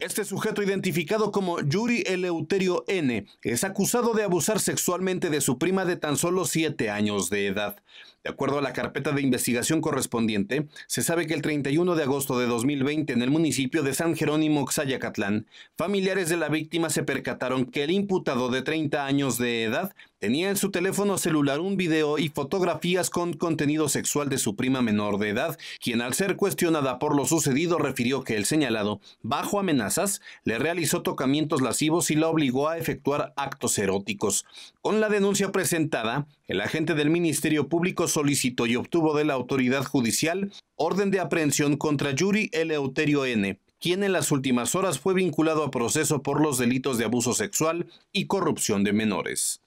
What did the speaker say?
Este sujeto identificado como Yuri Eleuterio N es acusado de abusar sexualmente de su prima de tan solo siete años de edad. De acuerdo a la carpeta de investigación correspondiente, se sabe que el 31 de agosto de 2020 en el municipio de San Jerónimo Xayacatlán, familiares de la víctima se percataron que el imputado de 30 años de edad Tenía en su teléfono celular un video y fotografías con contenido sexual de su prima menor de edad, quien al ser cuestionada por lo sucedido refirió que el señalado, bajo amenazas, le realizó tocamientos lascivos y la obligó a efectuar actos eróticos. Con la denuncia presentada, el agente del Ministerio Público solicitó y obtuvo de la autoridad judicial orden de aprehensión contra Yuri Eleuterio N., quien en las últimas horas fue vinculado a proceso por los delitos de abuso sexual y corrupción de menores.